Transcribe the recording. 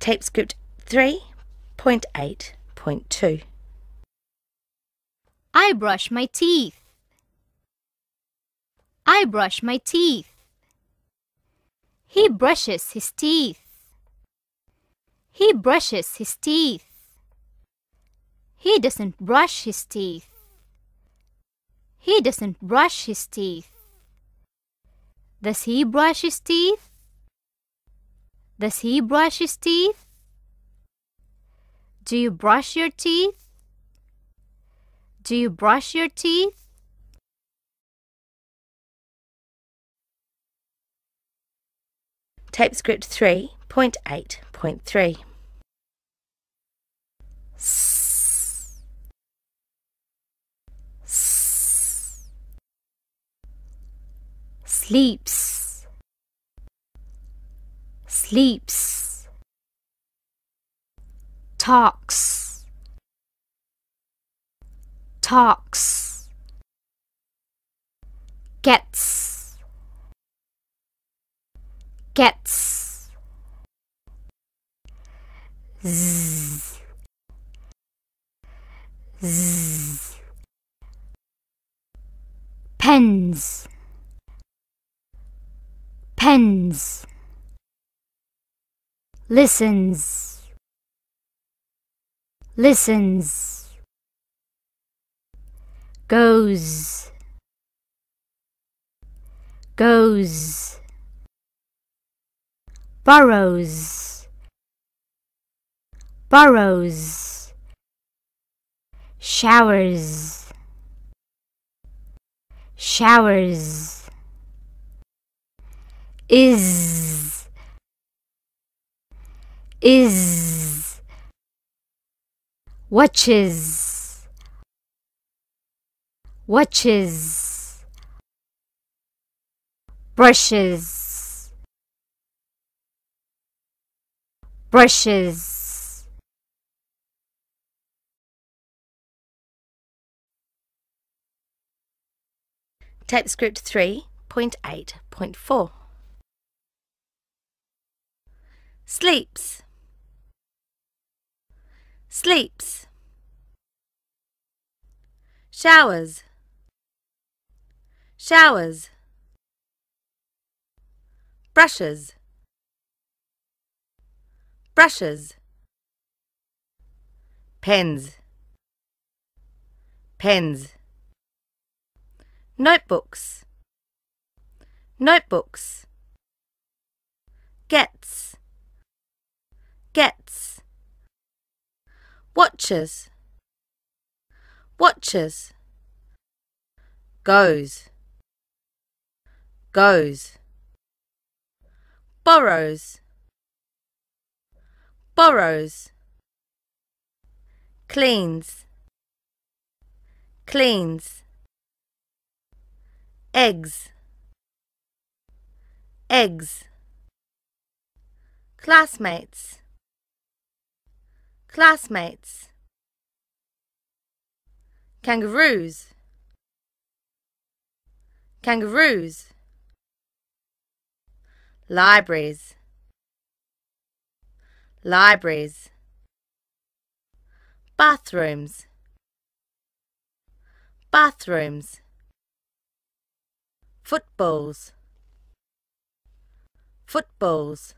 Tape script 3.8.2. I brush my teeth. I brush my teeth. He brushes his teeth. He brushes his teeth. He doesn't brush his teeth. He doesn't brush his teeth. Does he brush his teeth? Does he brush his teeth? Do you brush your teeth? Do you brush your teeth? TypeScript 3.8.3 Sleeps sleeps, talks, talks, gets, gets, zzz, zzz, pens, pens listens listens goes goes burrows burrows showers showers is is watches watches brushes brushes TypeScript 3.8.4. Sleeps sleeps, showers, showers, brushes, brushes, pens, pens, notebooks, notebooks, gets, gets watches watches goes goes borrows borrows cleans cleans eggs eggs classmates classmates, kangaroos, kangaroos, libraries, libraries, bathrooms, bathrooms, footballs, footballs